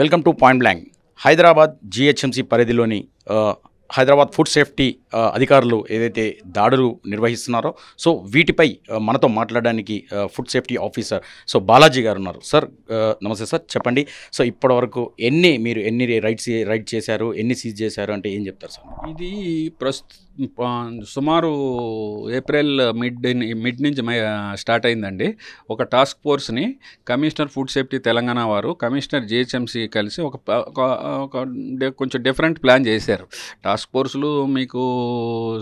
welcome to point blank Hyderabad GHMC పరిధిలోని Hyderabad food safety అధికారులు ఏదైతే దాడులు నిర్వహిస్తున్నారో సో వీటిపై మనతో మాట్లాడడానికి food safety officer so Balaji గారు ఉన్నారు సార్ నమస్తే సార్ చెప్పండి సో ఇప్పటివరకు ఎన్ని మీరు ఎన్ని రైడ్స్ రైడ్ చేశారు ఎన్ని సీజ్ చేశారు అంటే ఏం చెప్తారు సార్ ఇది ప్రస్తుతం సుమారు ఏప్రిల్ మిడ్ మిడ్ నుంచి స్టార్ట్ అయిందండి ఒక టాస్క్ ఫోర్స్ని కమిషనర్ ఫుడ్ సేఫ్టీ తెలంగాణ వారు కమిషనర్ జిహెచ్ఎంసి కలిసి ఒక ఒక కొంచెం డిఫరెంట్ ప్లాన్ చేశారు టాస్క్ ఫోర్స్లు మీకు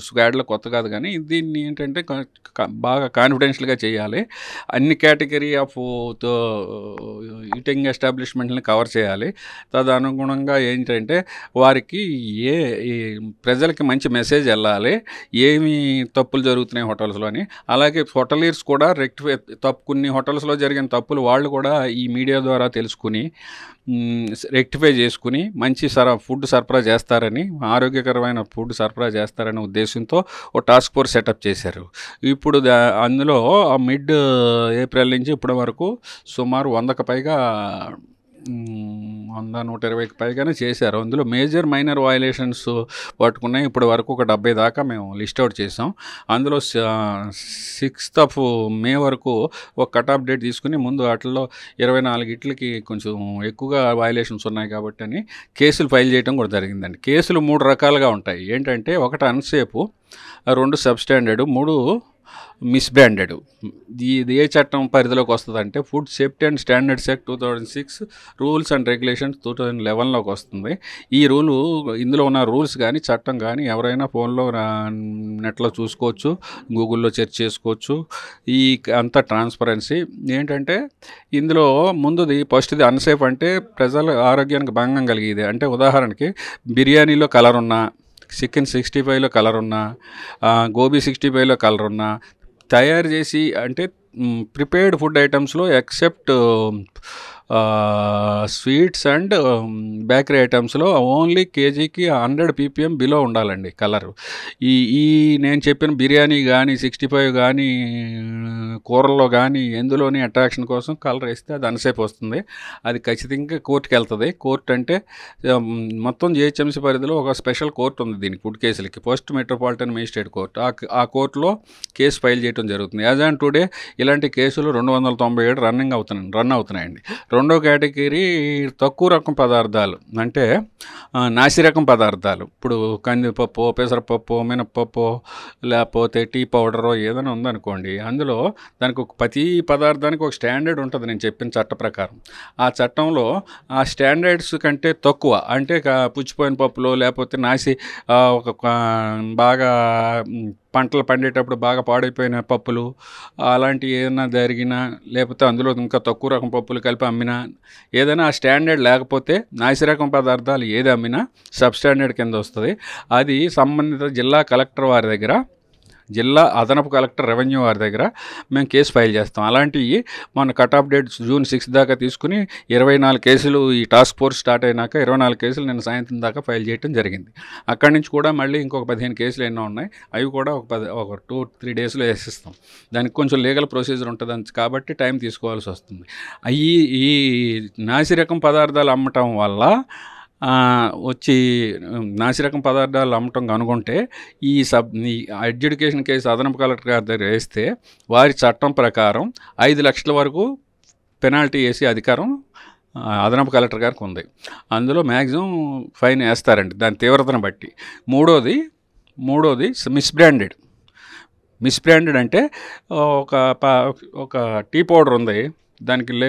స్క్వాడ్లో కొత్త కాదు కానీ దీన్ని ఏంటంటే బాగా కాన్ఫిడెన్షియల్గా చేయాలి అన్ని కేటగిరీ ఆఫ్ ఈటింగ్ ఎస్టాబ్లిష్మెంట్ని కవర్ చేయాలి తదనుగుణంగా ఏంటంటే వారికి ఏ ప్రజలకి మంచి మెసేజ్ వెళ్ళాలి వెళ్ళాలి ఏమి తప్పులు జరుగుతున్నాయి హోటల్స్లో అని అలాగే హోటలీర్స్ కూడా రెక్టిఫై తప్పు కొన్ని హోటల్స్లో జరిగిన తప్పులు వాళ్ళు కూడా ఈ మీడియా ద్వారా తెలుసుకుని రెక్టిఫై చేసుకుని మంచి సర ఫుడ్ సరఫరా చేస్తారని ఆరోగ్యకరమైన ఫుడ్ సరఫరా చేస్తారనే ఉద్దేశంతో ఓ టాస్క్ ఫోర్స్ సెటప్ చేశారు ఇప్పుడు అందులో మిడ్ ఏప్రిల్ నుంచి ఇప్పటి వరకు సుమారు వందకు పైగా వంద నూట ఇరవైకి పైగానే చేశారు అందులో మేజర్ మైనర్ వయలేషన్స్ పట్టుకున్నాయి ఇప్పటి వరకు ఒక డెబ్బై దాకా మేము లిస్ట్ అవుట్ చేసాం అందులో సిక్స్త్ ఆఫ్ మే వరకు ఒక కట్ ఆఫ్ డేట్ తీసుకుని ముందు వాటిల్లో ఇరవై నాలుగిట్లకి కొంచెం ఎక్కువగా వయలేషన్స్ ఉన్నాయి కాబట్టి అని కేసులు ఫైల్ చేయడం కూడా జరిగిందండి కేసులు మూడు రకాలుగా ఉంటాయి ఏంటంటే ఒకటి అన్సేపు రెండు సబ్స్టాండర్డ్ మూడు మిస్బ్రాండెడ్ ఇది ఏ చట్టం పరిధిలోకి వస్తుంది అంటే food safety and standards act two thousand six rules and regulations two thousand లెవెన్లోకి వస్తుంది ఈ రూల్ ఇందులో ఉన్న రూల్స్ కానీ చట్టం కానీ ఎవరైనా ఫోన్లో నెట్లో చూసుకోవచ్చు గూగుల్లో సెర్చ్ చేసుకోవచ్చు ఈ అంత ట్రాన్స్పరెన్సీ ఏంటంటే ఇందులో ముందుది ఫస్ట్ది అన్సేఫ్ అంటే ప్రజల ఆరోగ్యానికి భంగం కలిగేది అంటే ఉదాహరణకి బిర్యానీలో కలర్ ఉన్నా చికెన్ సిక్స్టీ ఫైవ్లో కలర్ ఉన్నా గోబీ సిక్స్టీ ఫైవ్లో కలర్ ఉన్నా తయారు చేసి అంటే ప్రిపేర్డ్ ఫుడ్ ఐటమ్స్లో ఎక్సెప్ట్ స్వీట్స్ అండ్ బేకరీ ఐటమ్స్లో ఓన్లీ కేజీకి హండ్రెడ్ పీపీఎం బిలో ఉండాలండి కలర్ ఈ ఈ నేను చెప్పిన బిర్యానీ కానీ సిక్స్టీ ఫైవ్ కానీ కూరల్లో కానీ ఎందులోని అట్రాక్షన్ కోసం కలర్ వేస్తే అది అన్సేపు వస్తుంది అది ఖచ్చితంగా కోర్టుకి వెళ్తుంది కోర్టు అంటే మొత్తం జిహెచ్ఎంసీ పరిధిలో ఒక స్పెషల్ కోర్టు ఉంది దీనికి ఫుడ్ కేసులకి ఫస్ట్ మెట్రోపాలిటన్ మేజిస్ట్రేట్ కోర్టు ఆ కోర్టులో కేసు ఫైల్ చేయడం జరుగుతుంది యాజ్ అండ్ టుడే ఇలాంటి కేసులు రెండు వందల తొంభై ఏడు రన్నింగ్ అవుతున్నాయి రన్ అవుతున్నాయండి రెండో కేటగిరీ తక్కువ రకం పదార్థాలు అంటే నాసిరకం పదార్థాలు ఇప్పుడు కందిపప్పు పెసరపప్పు మినప్పప్పు లేకపోతే టీ పౌడరు ఏదైనా ఉందనుకోండి అందులో దానికి ఒక ప్రతి పదార్థానికి ఒక స్టాండర్డ్ ఉంటుంది నేను చెప్పిన చట్ట ప్రకారం ఆ చట్టంలో ఆ స్టాండర్డ్స్ కంటే తక్కువ అంటే పుచ్చిపోయిన పప్పులో లేకపోతే నాసి ఒక బాగా పంటలు పండేటప్పుడు బాగా పాడైపోయిన పప్పులు అలాంటి ఏదైనా జరిగినా లేకపోతే అందులో ఇంకా తక్కువ రకం పప్పులు కలిపి అమ్మినా ఏదైనా ఆ స్టాండర్డ్ లేకపోతే నాసిరకం పదార్థాలు ఏది అమ్మినా సబ్ స్టాండర్డ్ కింద వస్తుంది అది సంబంధిత జిల్లా కలెక్టర్ వారి దగ్గర జిల్లా అదనపు కలెక్టర్ రెవెన్యూ వారి దగ్గర మేము కేసు ఫైల్ చేస్తాం అలాంటివి మన cut off date June six దాకా తీసుకుని ఇరవై నాలుగు కేసులు ఈ టాస్క్ ఫోర్స్ స్టార్ట్ అయినాక ఇరవై నాలుగు కేసులు నేను సాయంత్రం దాకా ఫైల్ చేయడం జరిగింది అక్కడి నుంచి కూడా మళ్ళీ ఇంకొక పదిహేను కేసులు ఎన్నో ఉన్నాయి అవి కూడా ఒక పది ఒక టూ త్రీ డేస్లో వేసిస్తాం దానికి కొంచెం లీగల్ ప్రొసీజర్ ఉంటుంది కాబట్టి టైం తీసుకోవాల్సి వస్తుంది ఈ ఈ నాసిరకం పదార్థాలు అమ్మటం వల్ల వచ్చి నాసిరకం పదార్థాలు అమ్మటం కనుగొంటే ఈ సబ్ ఈ ఎడ్యుకేషన్ కేసు అదనపు కలెక్టర్ గారి దగ్గర వేస్తే వారి చట్టం ప్రకారం ఐదు లక్షల వరకు పెనాల్టీ వేసే అధికారం అదనపు కలెక్టర్ గారికి ఉంది అందులో మ్యాక్సిమం ఫైన్ వేస్తారండి దాని తీవ్రతను బట్టి మూడోది మూడోది మిస్బ్రాండెడ్ మిస్బ్రాండెడ్ అంటే ఒక ఒక టీ పౌడర్ ఉంది దానికి లే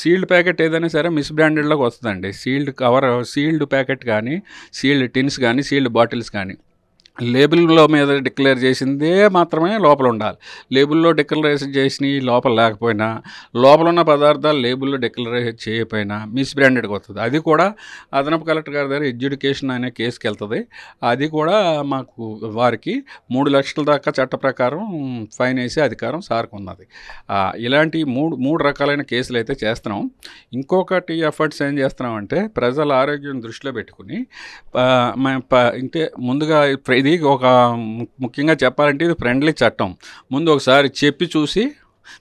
సీల్డ్ ప్యాకెట్ ఏదైనా సరే మిస్ బ్రాండెడ్లోకి వస్తుందండి సీల్డ్ కవర్ సీల్డ్ ప్యాకెట్ కానీ సీల్డ్ టిన్స్ కానీ సీల్డ్ బాటిల్స్ కానీ లేబుల్లో మీద డిక్లేర్ చేసిందే మాత్రమే లోపల ఉండాలి లేబుల్లో డిక్లరేషన్ చేసినవి లోపల లేకపోయినా లోపల ఉన్న పదార్థాలు లేబుల్లో డిక్లరేషన్ చేయకపోయినా మిస్ బ్రాండెడ్కి వస్తుంది అది కూడా అదనపు కలెక్టర్ గారి దగ్గర ఎడ్యుడికేషన్ అనే కేసుకి వెళ్తుంది అది కూడా మాకు వారికి మూడు లక్షల దాకా చట్ట ప్రకారం ఫైన్ వేసే అధికారం సార్కు ఉన్నది ఇలాంటి మూడు మూడు రకాలైన కేసులు అయితే చేస్తున్నాం ఇంకొకటి ఎఫర్ట్స్ ఏం చేస్తున్నామంటే ప్రజల ఆరోగ్యం దృష్టిలో పెట్టుకుని అంటే ముందుగా ఇది ఒక ముఖ్యంగా చెప్పాలంటే ఇది ఫ్రెండ్లీ చట్టం ముందు ఒకసారి చెప్పి చూసి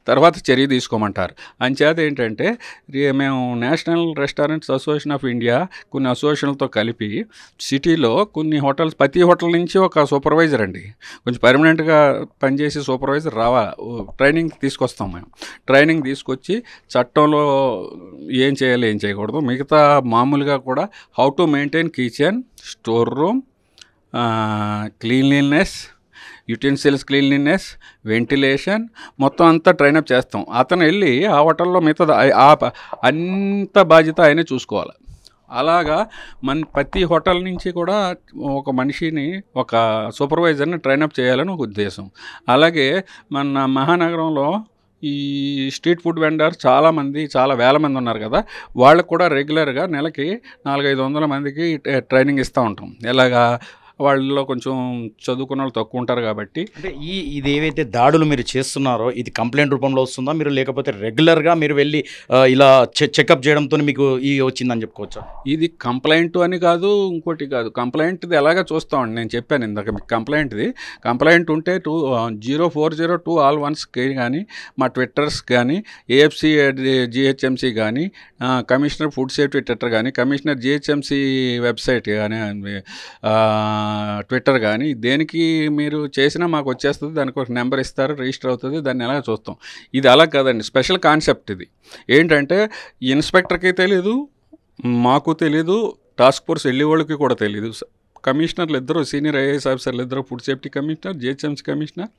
తర్వాత చర్య తీసుకోమంటారు అంచేత ఏంటంటే మేము national restaurants association of India కొన్ని అసోసియేషన్లతో కలిపి సిటీలో కొన్ని హోటల్స్ ప్రతి హోటల్ నుంచి ఒక సూపర్వైజర్ అండి కొంచెం పర్మనెంట్గా పనిచేసే సూపర్వైజర్ రావా ట్రైనింగ్ తీసుకొస్తాం మేము ట్రైనింగ్ తీసుకొచ్చి చట్టంలో ఏం చేయాలి ఏం చేయకూడదు మిగతా మామూలుగా కూడా how to maintain kitchen store room cleanliness utensils cleanliness ventilation మొత్తం అంతా ట్రైనప్ చేస్తాం అతను వెళ్ళి ఆ హోటల్లో మిగతా అంత బాధ్యత ఆయనే చూసుకోవాలి అలాగా మన ప్రతి హోటల్ నుంచి కూడా ఒక మనిషిని ఒక సూపర్వైజర్ని ట్రైనప్ చేయాలని ఒక ఉద్దేశం అలాగే మన మహానగరంలో ఈ స్ట్రీట్ ఫుడ్ వెండర్ చాలామంది చాలా వేల మంది ఉన్నారు కదా వాళ్ళకు కూడా రెగ్యులర్గా నెలకి నాలుగైదు వందల మందికి ట్రైనింగ్ ఇస్తూ ఉంటాం ఎలాగా వాళ్ళలో కొంచెం చదువుకున్న వాళ్ళు తక్కువ ఉంటారు కాబట్టి అంటే ఈ ఇది ఏవైతే దాడులు మీరు చేస్తున్నారో ఇది కంప్లైంట్ రూపంలో వస్తుందా మీరు లేకపోతే రెగ్యులర్గా మీరు వెళ్ళి ఇలా చెకప్ చేయడంతో మీకు ఇవి వచ్చిందని చెప్పుకోవచ్చు ఇది కంప్లైంట్ అని కాదు ఇంకోటి కాదు కంప్లైంట్ది ఎలాగ చూస్తామండి నేను చెప్పాను ఇందాక మీకు కంప్లైంట్ది కంప్లైంట్ ఉంటే two zero four zero two all వన్స్కి కానీ మా ట్విట్టర్స్ కానీ ఏఎఫ్సి జిహెచ్ఎంసీ కానీ కమిషనర్ ఫుడ్ సేఫ్టీ ట్విట్టర్ కానీ కమిషనర్ జిహెచ్ఎంసీ వెబ్సైట్ కానీ ట్విట్టర్ కానీ దేనికి మీరు చేసినా మాకు వచ్చేస్తుంది దానికి ఒక నెంబర్ ఇస్తారు రిజిస్టర్ అవుతుంది దాన్ని ఎలా చూస్తాం ఇది అలా కాదండి స్పెషల్ కాన్సెప్ట్ ఇది ఏంటంటే ఇన్స్పెక్టర్కి తెలీదు మాకు తెలీదు టాస్క్ ఫోర్స్ వెళ్ళే వాళ్ళకి కూడా తెలీదు కమిషనర్లు ఇద్దరు సీనియర్ ఐఏఎస్ ఆఫీసర్లు ఇద్దరు food safety commissioner GHMC commissioner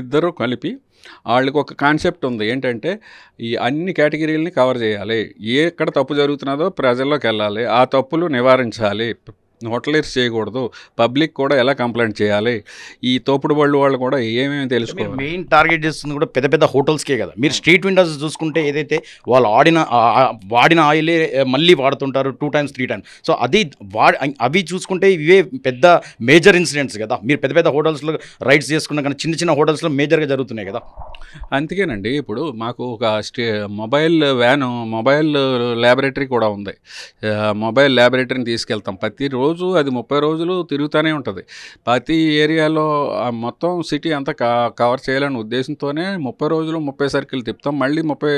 ఇద్దరు కలిపి వాళ్ళకి ఒక కాన్సెప్ట్ ఉంది ఏంటంటే ఈ అన్ని కేటగిరీలని కవర్ చేయాలి ఏ ఎక్కడ తప్పు జరుగుతున్నదో ప్రజల్లోకి వెళ్ళాలి ఆ తప్పులు నివారించాలి హోటలీర్స్ చేయకూడదు పబ్లిక్ కూడా ఎలా కంప్లైంట్ చేయాలి ఈ తోపుడు బళ్ళు వాళ్ళు కూడా ఏమేమి తెలుసుకోవాలి మెయిన్ టార్గెట్ చేస్తుంది కూడా పెద్ద పెద్ద హోటల్స్కే కదా మీరు స్ట్రీట్ విండోస్ చూసుకుంటే ఏదైతే వాళ్ళు ఆడిన వాడిన ఆయిలే మళ్ళీ వాడుతుంటారు two times three times so అది వా అవి చూసుకుంటే ఇవే పెద్ద మేజర్ ఇన్సిడెంట్స్ కదా మీరు పెద్ద పెద్ద హోటల్స్లో రైడ్స్ చేసుకున్న కానీ చిన్న చిన్న హోటల్స్లో మేజర్గా జరుగుతున్నాయి కదా అందుకేనండి ఇప్పుడు మాకు ఒక stay mobile van mobile laboratory కూడా ఉంది మొబైల్ ల్యాబొరేటరీని తీసుకెళ్తాం ప్రతిరోజు రోజు అది ముప్పై రోజులు తిరుగుతూనే ఉంటుంది ప్రతి ఏరియాలో మొత్తం సిటీ అంతా కవర్ చేయాలని ఉద్దేశంతోనే ముప్పై రోజులు ముప్పై సర్కిల్ తిప్పుతాం మళ్ళీ ముప్పై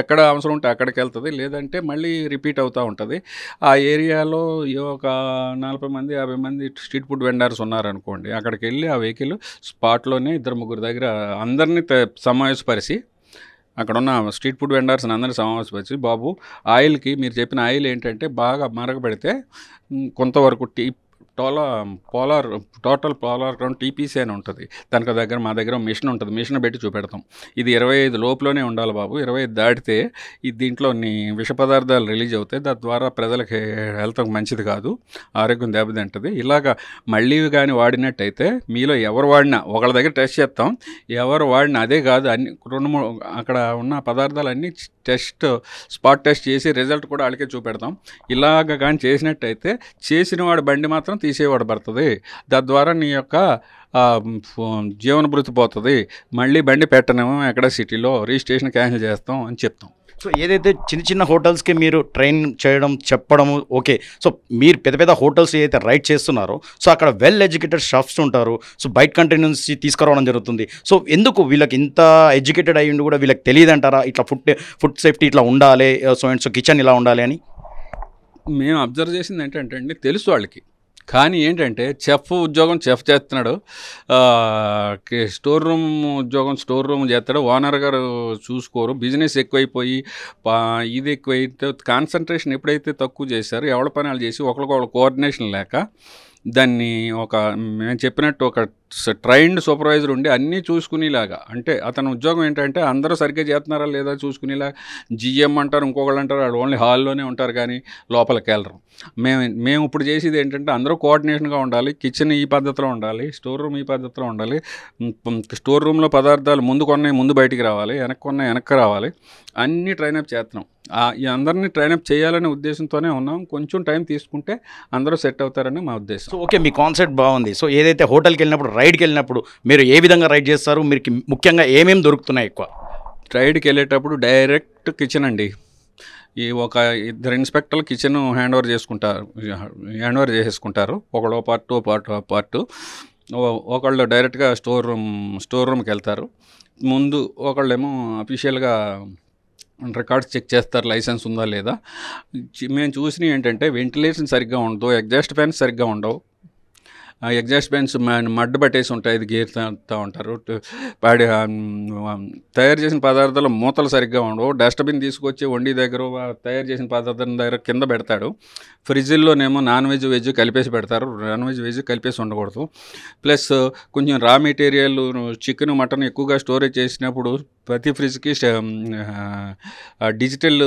ఎక్కడ అవసరం ఉంటే అక్కడికి వెళ్తుంది లేదంటే మళ్ళీ రిపీట్ అవుతూ ఉంటుంది ఆ ఏరియాలో ఒక నలభై మంది యాభై మంది స్ట్రీట్ ఫుడ్ వెండర్స్ ఉన్నారనుకోండి అక్కడికి వెళ్ళి ఆ వెహికల్ స్పాట్లోనే ఇద్దరు ముగ్గురు దగ్గర అందరినీ సమావేశపరిచి అక్కడ ఉన్న స్ట్రీట్ ఫుడ్ వెండర్స్ అందరినీ సమావేశపరిచి బాబు ఆయిల్కి మీరు చెప్పిన ఆయిల్ ఏంటంటే బాగా మరగబెడితే కొంతవరకు టీ టోలా polar total polar ground TPC అని ఉంటుంది దానికి దగ్గర మా దగ్గర మిషన్ ఉంటుంది మిషన్ పెట్టి చూపెడతాం ఇది ఇరవై ఐదు లోపులోనే ఉండాలి బాబు ఇరవై ఐదు దాటితే ఈ దీంట్లోని విష పదార్థాలు రిలీజ్ అవుతాయి దాని ద్వారా ప్రజలకి హెల్త్ మంచిది కాదు ఆరోగ్యం దెబ్బతింటుంది ఇలాగ మళ్ళీ కానీ వాడినట్టయితే మీలో ఎవరు వాడినా ఒకళ్ళ దగ్గర టెస్ట్ చేస్తాం ఎవరు వాడినా అదే కాదు అన్ని రెండు మూడు అక్కడ ఉన్న పదార్థాలన్నీ టెస్ట్ స్పాట్ టెస్ట్ చేసి రిజల్ట్ కూడా వాళ్ళకే చూపెడతాం ఇలాగ కానీ చేసినట్టయితే చేసిన వాడు బండి మాత్రం తీసేవాడు పడుతుంది తద్వారా నీ యొక్క జీవన భృతి పోతుంది మళ్ళీ బండి పెట్టనేమో ఎక్కడ సిటీలో రిజిస్ట్రేషన్ క్యాన్సిల్ చేస్తాం అని చెప్తాం సో ఏదైతే చిన్న చిన్న హోటల్స్కి మీరు ట్రైన్ చేయడం చెప్పడము ఓకే సో మీరు పెద్ద పెద్ద హోటల్స్ ఏదైతే రైడ్ చేస్తున్నారో సో అక్కడ వెల్ ఎడ్యుకేటెడ్ షాఫ్స్ ఉంటారు సో బయట కంట్రీ నుంచి తీసుకురావడం జరుగుతుంది సో ఎందుకు వీళ్ళకి ఇంత ఎడ్యుకేటెడ్ అయ్యిండు కూడా వీళ్ళకి తెలియదు అంటారా ఇట్లా ఫుడ్ ఫుడ్ సేఫ్టీ ఇట్లా ఉండాలి సో అండ్ సో కిచెన్ ఇలా ఉండాలి అని మేము అబ్జర్వ్ చేసింది ఏంటంటే అండి తెలుసు వాళ్ళకి కానీ ఏంటంటే చెఫ్ ఉద్యోగం చెఫ్ చేస్తున్నాడు స్టోర్ రూమ్ ఉద్యోగం స్టోర్ రూమ్ చేస్తాడు ఓనర్ గారు చూసుకోరు బిజినెస్ ఎక్కువైపోయి ఇది ఎక్కువైతే కాన్సన్ట్రేషన్ ఎప్పుడైతే తక్కువ చేశారు ఎవడ పని చేసి ఒకరికొకరు కోఆర్డినేషన్ లేక దాన్ని ఒక నేను చెప్పినట్టు ఒక ట్రైన్డ్ సూపర్వైజర్ ఉండి అన్నీ చూసుకునేలాగా అంటే అతని ఉద్యోగం ఏంటంటే అందరూ సరిగ్గా చేస్తున్నారా లేదా చూసుకునేలా జిఎం అంటారు ఇంకొకళ్ళు అంటారు వాడు ఓన్లీ హాల్లోనే ఉంటారు కానీ లోపలికి వెళ్ళరు మేము మేము ఇప్పుడు చేసేది ఏంటంటే అందరూ కోఆర్డినేషన్గా ఉండాలి కిచెన్ ఈ పద్ధతిలో ఉండాలి స్టోర్ రూమ్ ఈ పద్ధతిలో ఉండాలి స్టోర్ రూమ్లో పదార్థాలు ముందు కొన్నాయి ముందు బయటికి రావాలి వెనక్కి కొన్నాయి వెనక్కి రావాలి అన్నీ ట్రైన్ అప్ చేస్తున్నాం ఈ అందరినీ ట్రైన్అప్ చేయాలనే ఉద్దేశంతోనే ఉన్నాం కొంచెం టైం తీసుకుంటే అందరూ సెట్ అవుతారని మా ఉద్దేశం ఓకే మీ కాన్సెప్ట్ బాగుంది సో ఏదైతే హోటల్కి వెళ్ళినప్పుడు రైడ్కి వెళ్ళినప్పుడు మీరు ఏ విధంగా రైడ్ చేస్తారు మీరు ముఖ్యంగా ఏమేమి దొరుకుతున్నాయి ఎక్కువ రైడ్కి వెళ్ళేటప్పుడు డైరెక్ట్ కిచెన్ అండి ఈ ఒక ఇద్దరు ఇన్స్పెక్టర్లు కిచెన్ హ్యాండ్ ఓవర్ చేసుకుంటారు హ్యాండ్ ఓవర్ చేసేసుకుంటారు ఒకడో పార్ట్ ఓ పార్ట్ పార్ట్ ఒకళ్ళు డైరెక్ట్గా స్టోర్ రూమ్ స్టోర్ రూమ్కి వెళ్తారు ముందు ఒకళ్ళేమో అఫీషియల్గా రికార్డ్స్ చెక్ చేస్తారు లైసెన్స్ ఉందా లేదా మేము చూసినవి ఏంటంటే వెంటిలేషన్ సరిగ్గా ఉండదు ఎగ్జాస్ట్ ఫ్యాన్స్ సరిగ్గా ఉండవు ఎగ్జాస్ట్ బ్యాన్స్ మడ్డు పట్టేసి ఉంటాయి ఇది గీరుతా ఉంటారు పాడి తయారు చేసిన పదార్థాలు మూతలు సరిగ్గా ఉండవు డస్ట్బిన్ తీసుకొచ్చి వండి దగ్గర తయారు చేసిన పదార్థం దగ్గర కింద పెడతాడు ఫ్రిడ్జ్లోనేమో నాన్ వెజ్ వెజ్ కలిపేసి పెడతారు నాన్ వెజ్ వెజ్ కలిపేసి ఉండకూడదు ప్లస్ కొంచెం రా మెటీరియల్ చికెన్ మటన్ ఎక్కువగా స్టోరేజ్ చేసినప్పుడు ప్రతి ఫ్రిడ్జ్కి డిజిటల్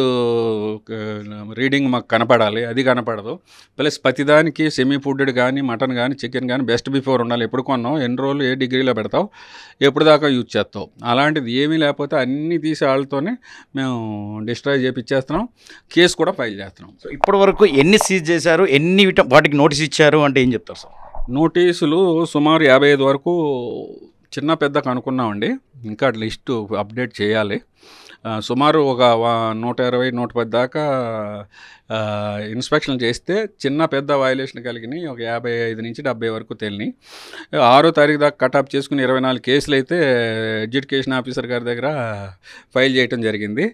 రీడింగ్ మాకు కనపడాలి అది కనపడదు ప్లస్ ప్రతిదానికి సెమీ ఫుడ్డు కానీ మటన్ కానీ చికెన్ మెడిసిన్ కానీ బెస్ట్ బిఫోర్ ఉండాలి ఎప్పుడు కొన్నావు ఎన్ని రోజులు ఏ డిగ్రీలో పెడతావు ఎప్పుడు దాకా యూజ్ చేస్తావు అలాంటిది ఏమీ లేకపోతే అన్నీ తీసి వాళ్ళతోనే మేము డిస్ట్రాయ్ చేపిచ్చేస్తున్నాం కేసు కూడా ఫైల్ చేస్తున్నాం సో ఇప్పటి వరకు ఎన్ని సీజ్ చేశారు ఎన్ని వాటికి నోటీస్ ఇచ్చారు అంటే ఏం చెప్తారు సార్ నోటీసులు సుమారు యాభై ఐదు వరకు చిన్న పెద్ద కనుక్కున్నామండి ఇంకా లిస్టు అప్డేట్ చేయాలి సుమారు ఒక నూట ఇరవై నూట పది దాకా ఇన్స్పెక్షన్ చేస్తే చిన్న పెద్ద వయలేషన్ కలిగిన ఒక యాభై ఐదు నుంచి డెబ్బై వరకు తేలిని ఆరో తారీఖు దాకా కటాప్ చేసుకుని ఇరవై నాలుగు కేసులు అయితే ఎడ్యుకేషన్ ఆఫీసర్ గారి దగ్గర ఫైల్ చేయడం జరిగింది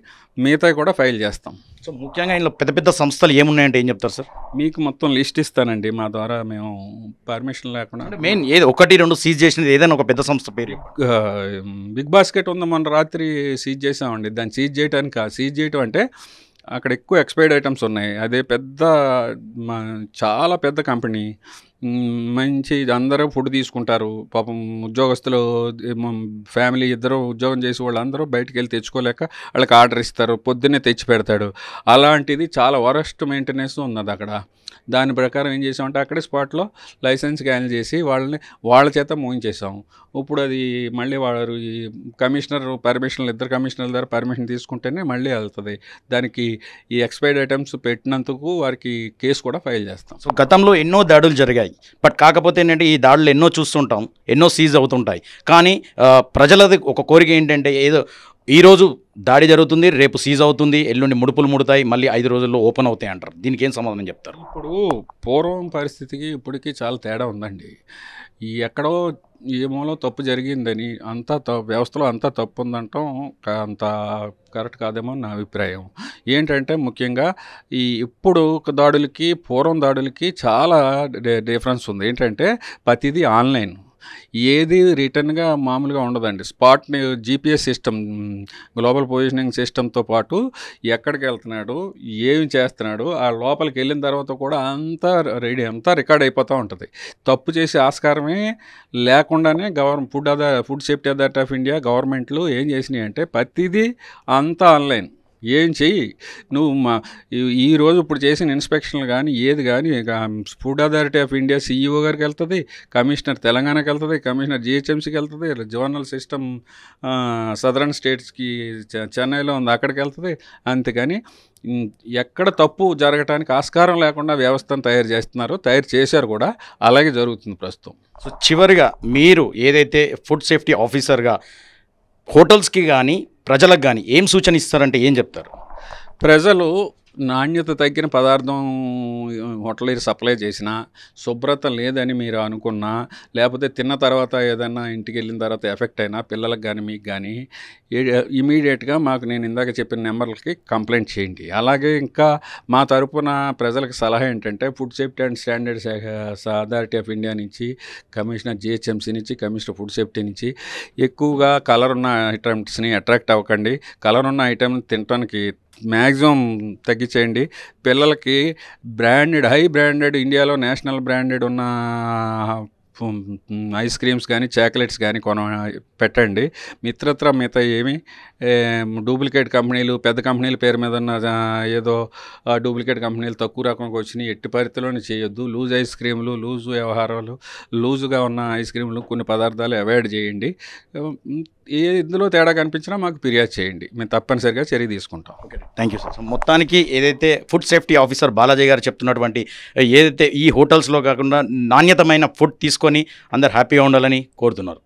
మిగతా కూడా ఫైల్ చేస్తాం సో ముఖ్యంగా ఇందులో పెద్ద పెద్ద సంస్థలు ఏమున్నాయంటే ఏం చెప్తారు సార్ మీకు మొత్తం లిస్ట్ ఇస్తానండి మా ద్వారా మేము పర్మిషన్ లేకుండా మెయిన్ ఏది ఒకటి రెండు సీజ్ చేసినది ఏదైనా ఒక పెద్ద సంస్థ పేరు బిగ్ బాస్కెట్ ఉంది మొన్న రాత్రి సీజ్ చేసామండి దాన్ని సీజ్ చేయడానికి సీజ్ చేయటం అంటే అక్కడ ఎక్కువ ఎక్స్పైర్డ్ ఐటమ్స్ ఉన్నాయి అదే పెద్ద చాలా పెద్ద కంపెనీ మంచి అందరూ ఫుడ్ తీసుకుంటారు పాపం ఉద్యోగస్తులు ఫ్యామిలీ ఇద్దరు ఉద్యోగం చేసే వాళ్ళందరూ బయటికి వెళ్ళి తెచ్చుకోలేక వాళ్ళకి ఆర్డర్ ఇస్తారు పొద్దున్నే తెచ్చి పెడతాడు అలాంటిది చాలా వరస్ట్ మెయింటెనెన్స్ ఉన్నది అక్కడ దాని ప్రకారం ఏం చేసామంటే అక్కడే స్పాట్లో లైసెన్స్ క్యాన్ చేసి వాళ్ళని వాళ్ళ చేత మూయించేసాం ఇప్పుడు అది మళ్ళీ వాళ్ళు కమిషనర్ పర్మిషన్లు ఇద్దరు కమిషనర్ల ద్వారా పర్మిషన్ తీసుకుంటేనే మళ్ళీ వెళ్తుంది దానికి ఈ ఎక్స్పైర్డ్ ఐటమ్స్ పెట్టినందుకు వారికి కేసు కూడా ఫైల్ చేస్తాం సో గతంలో ఎన్నో దాడులు జరిగాయి ఉంటాయి బట్ కాకపోతే ఏంటంటే ఈ దాడులు ఎన్నో చూస్తుంటాం ఎన్నో సీజ్ అవుతుంటాయి కానీ ప్రజలది ఒక కోరిక ఏంటంటే ఏదో ఈరోజు దాడి జరుగుతుంది రేపు సీజ్ అవుతుంది ఎల్లుండి ముడుపులు ముడతాయి మళ్ళీ ఐదు రోజుల్లో ఓపెన్ అవుతాయి అంటారు దీనికి ఏం సమాధానం చెప్తారు ఇప్పుడు పూర్వం పరిస్థితికి ఇప్పటికీ చాలా తేడా ఉందండి ఈ ఎక్కడో ఏ మూలం తప్పు జరిగిందని అంతా వ్యవస్థలో అంతా తప్పు ఉందంటాం అంత కరెక్ట్ కాదేమో నా అభిప్రాయం ఏంటంటే ముఖ్యంగా ఈ ఇప్పుడు దాడులకి పూర్వం దాడులకి చాలా డిఫరెన్స్ ఉంది ఏంటంటే ప్రతిదీ ఆన్లైన్ ఏది రిటర్న్గా మామూలుగా ఉండదండి spot GPS system global positioning సిస్టమ్తో పాటు ఎక్కడికి వెళ్తున్నాడు ఏమి చేస్తున్నాడు ఆ లోపలికి వెళ్ళిన తర్వాత కూడా అంతా రెడీ అంతా రికార్డ్ అయిపోతూ ఉంటుంది తప్పు చేసే ఆస్కారమే లేకుండానే గవర్నమెంట్ ఫుడ్ అదా food safety authority of India గవర్నమెంట్లు ఏం చేసినాయి అంటే ప్రతిదీ అంతా ఆన్లైన్ ఏం చెయ్యి నువ్వు మా ఈరోజు ఇప్పుడు చేసిన ఇన్స్పెక్షన్లు కానీ ఏది కానీ food authority of India CEO గారికి వెళ్తుంది కమిషనర్ తెలంగాణకి వెళ్తుంది కమిషనర్ జిహెచ్ఎంసీకి వెళ్తుంది జోనల్ సిస్టమ్ సదరన్ స్టేట్స్కి చెన్నైలో ఉంది అక్కడికి వెళ్తుంది అంతేకాని ఎక్కడ తప్పు జరగటానికి ఆస్కారం లేకుండా వ్యవస్థను తయారు చేస్తున్నారు తయారు చేశారు కూడా అలాగే జరుగుతుంది ప్రస్తుతం సో చివరిగా మీరు ఏదైతే ఫుడ్ సేఫ్టీ ఆఫీసర్గా హోటల్స్కి కానీ ప్రజలకు కానీ ఏం సూచన ఇస్తారంటే ఏం చెప్తారు ప్రజలు నాణ్యత తగ్గిన పదార్థం హోటల్కి సప్లై చేసినా శుభ్రత లేదని మీరు అనుకున్నా లేకపోతే తిన్న తర్వాత ఏదైనా ఇంటికి వెళ్ళిన తర్వాత ఎఫెక్ట్ అయినా పిల్లలకు కానీ మీకు కానీ ఇమీడియట్గా మాకు నేను ఇందాక చెప్పిన నెంబర్లకి కంప్లైంట్ చేయండి అలాగే ఇంకా మా తరపున ప్రజలకు సలహా ఏంటంటే food safety and standards authority of India నుంచి కమిషనర్ జిహెచ్ఎంసీ నుంచి కమిషనర్ ఫుడ్ సేఫ్టీ నుంచి ఎక్కువగా కలర్ ఉన్న ఐటమ్స్ని అట్రాక్ట్ అవ్వకండి కలర్ ఉన్న ఐటమ్ తినడానికి మ్యాక్సిమం తగ్గించేయండి పిల్లలకి బ్రాండెడ్ హై బ్రాండెడ్ ఇండియాలో నేషనల్ బ్రాండెడ్ ఉన్న ఐస్ క్రీమ్స్ కానీ చాక్లెట్స్ కానీ కొన పెట్టండి మిత్రత్ర మిగతా ఏమి డూప్లికేట్ కంపెనీలు పెద్ద కంపెనీల పేరు మీద ఉన్న ఏదో డూప్లికేట్ కంపెనీలు తక్కువ రకంగా వచ్చినాయి ఎట్టి పరిధిలోనే చేయొద్దు లూజ్ ఐస్ క్రీములు లూజ్ వ్యవహారాలు లూజుగా ఉన్న ఐస్ క్రీములు కొన్ని పదార్థాలు అవాయిడ్ చేయండి ఏ ఇందులో తేడా కనిపించినా మాకు ఫిర్యాదు చేయండి మేము తప్పనిసరిగా చర్య తీసుకుంటాం ఓకే థ్యాంక్ యూ సార్ మొత్తానికి ఏదైతే ఫుడ్ సేఫ్టీ ఆఫీసర్ బాలాజీ గారు చెప్తున్నటువంటి ఏదైతే ఈ హోటల్స్లో కాకుండా నాణ్యతమైన ఫుడ్ తీసుకొని చేసుకొని అందరు హ్యాపీగా ఉండాలని కోరుతున్నారు